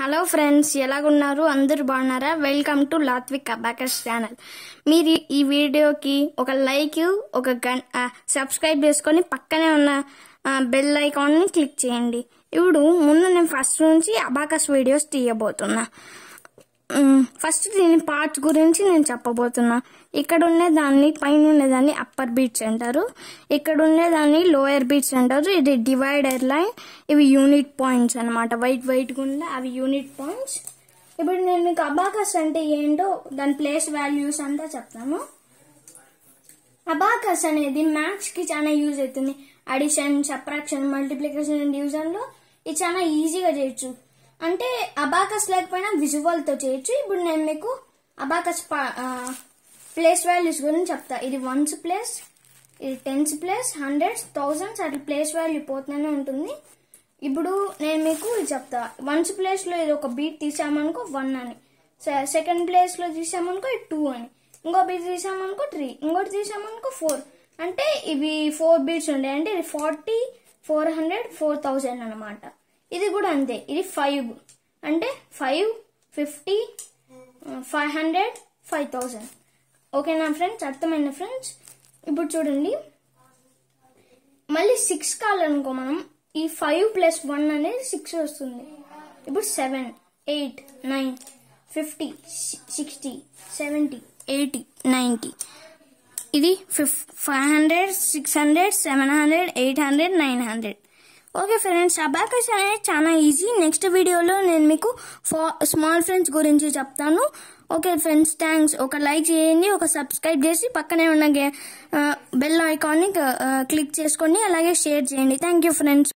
hello friends ఎలాగున్నారు అందరు బాగున్నారా welcome to Lathvik abacus channel మీరు ఈ వీడియోకి ఒక లైక్ ఒక గన్ సబ్స్క్రైబ్ చేసుకొని పక్కనే ఉన్న బెల్ ఐకాన్ని క్లిక్ చేయండి ఇప్పుడు ముందు నేను ఫస్ట్ నుంచి అబాకస్ వీడియోస్ తీయబోతున్నా ఫస్ట్ దీని పార్ట్స్ గురించి నేను చెప్పబోతున్నా ఇక్కడ ఉండేదాన్ని పైన ఉండేదాన్ని అప్పర్ బీచ్ అంటారు ఇక్కడ ఉండేదాన్ని లోయర్ బీచ్ అంటారు ఇది డివైడర్ లైన్ ఇవి యూనిట్ పాయింట్స్ అనమాట వైట్ వైట్గా ఉండే అవి యూనిట్ పాయింట్స్ ఇప్పుడు నేను మీకు అబాకస్ అంటే ఏంటో దాని ప్లేస్ వాల్యూస్ అంతా చెప్తాను అబాకస్ అనేది మ్యాథ్స్కి చాలా యూజ్ అవుతుంది అడిషన్ సప్రాక్షన్ మల్టిప్లికేషన్ అండ్ లో ఇది చాలా ఈజీగా చేయొచ్చు అంటే అబాకస్ లేకపోయినా విజువల్తో చేయొచ్చు ఇప్పుడు నేను మీకు అబాకస్ ప్లేస్ వాల్యూస్ గురించి చెప్తా ఇది వన్స్ ప్లేస్ ఇది టెన్స్ ప్లేస్ హండ్రెడ్స్ థౌజండ్స్ అట్లా ప్లేస్ వాల్యూ పోతూనే ఉంటుంది ఇప్పుడు నేను మీకు ఇది చెప్తా వన్స్ ప్లేస్లో ఇది ఒక బీట్ తీసామనుకో వన్ అని సెకండ్ ప్లేస్లో తీసామనుకో ఇది టూ అని ఇంకో బీట్ తీసామనుకో త్రీ ఇంకోటి తీసామనుకో ఫోర్ అంటే ఇవి ఫోర్ బీట్స్ ఉండే అంటే ఇది forty four hundred four thousand అనమాట ఇది కూడా అంతే ఇది ఫైవ్ అంటే five fifty five hundred five thousand ఓకేనా ఫ్రెండ్స్ అర్థమైన ఫ్రెండ్స్ ఇప్పుడు చూడండి మళ్ళీ సిక్స్ కావాలనుకో మనం ఈ ఫైవ్ ప్లస్ వన్ అనేది సిక్స్ వస్తుంది ఇప్పుడు seven eight nine fifty sixty seventy eighty ninety ఇది ఫిఫ్ five hundred six hundred seven hundred eight hundred nine hundred okay friends abacus అనేది చాలా ఈజీ నెక్స్ట్ వీడియోలో నేను మీకు స్మాల్ ఫ్రెండ్స్ గురించి చెప్తాను ఓకే ఫ్రెండ్స్ థ్యాంక్స్ ఒక లైక్ చేయండి ఒక సబ్స్క్రైబ్ చేసి పక్కనే ఉన్న బెల్ ఐకాన్ని క్లిక్ చేసుకోండి అలాగే షేర్ చేయండి థ్యాంక్ యూ ఫ్రెండ్స్